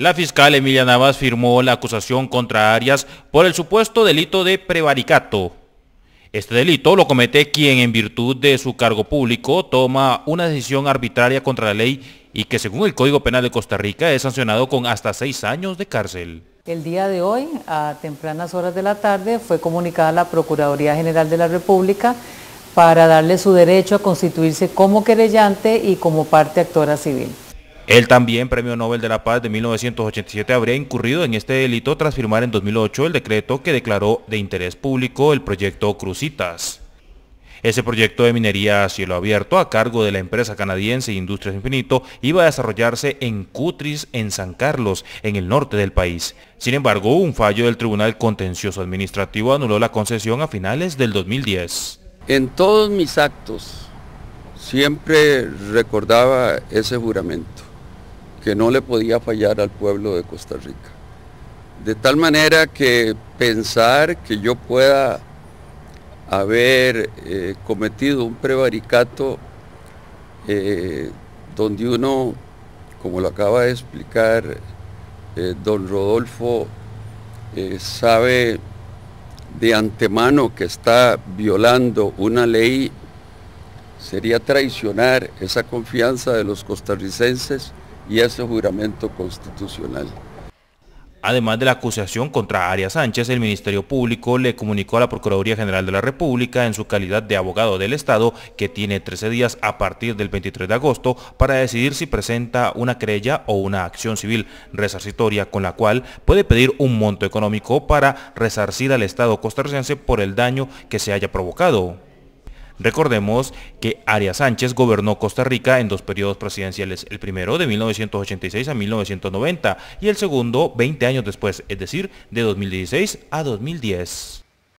La fiscal Emilia Navas firmó la acusación contra Arias por el supuesto delito de prevaricato. Este delito lo comete quien en virtud de su cargo público toma una decisión arbitraria contra la ley y que según el Código Penal de Costa Rica es sancionado con hasta seis años de cárcel. El día de hoy, a tempranas horas de la tarde, fue comunicada a la Procuraduría General de la República para darle su derecho a constituirse como querellante y como parte actora civil. Él también, Premio Nobel de la Paz de 1987, habría incurrido en este delito tras firmar en 2008 el decreto que declaró de interés público el proyecto Crucitas. Ese proyecto de minería a cielo abierto a cargo de la empresa canadiense Industrias Infinito iba a desarrollarse en Cutris, en San Carlos, en el norte del país. Sin embargo, un fallo del Tribunal Contencioso Administrativo anuló la concesión a finales del 2010. En todos mis actos siempre recordaba ese juramento que no le podía fallar al pueblo de Costa Rica. De tal manera que pensar que yo pueda haber eh, cometido un prevaricato eh, donde uno, como lo acaba de explicar eh, don Rodolfo, sabe de antemano que está violando una ley, sería traicionar esa confianza de los costarricenses y ese juramento constitucional. Además de la acusación contra Arias Sánchez, el Ministerio Público le comunicó a la Procuraduría General de la República en su calidad de abogado del Estado que tiene 13 días a partir del 23 de agosto para decidir si presenta una querella o una acción civil resarcitoria con la cual puede pedir un monto económico para resarcir al Estado costarricense por el daño que se haya provocado. Recordemos que Arias Sánchez gobernó Costa Rica en dos periodos presidenciales, el primero de 1986 a 1990 y el segundo 20 años después, es decir, de 2016 a 2010.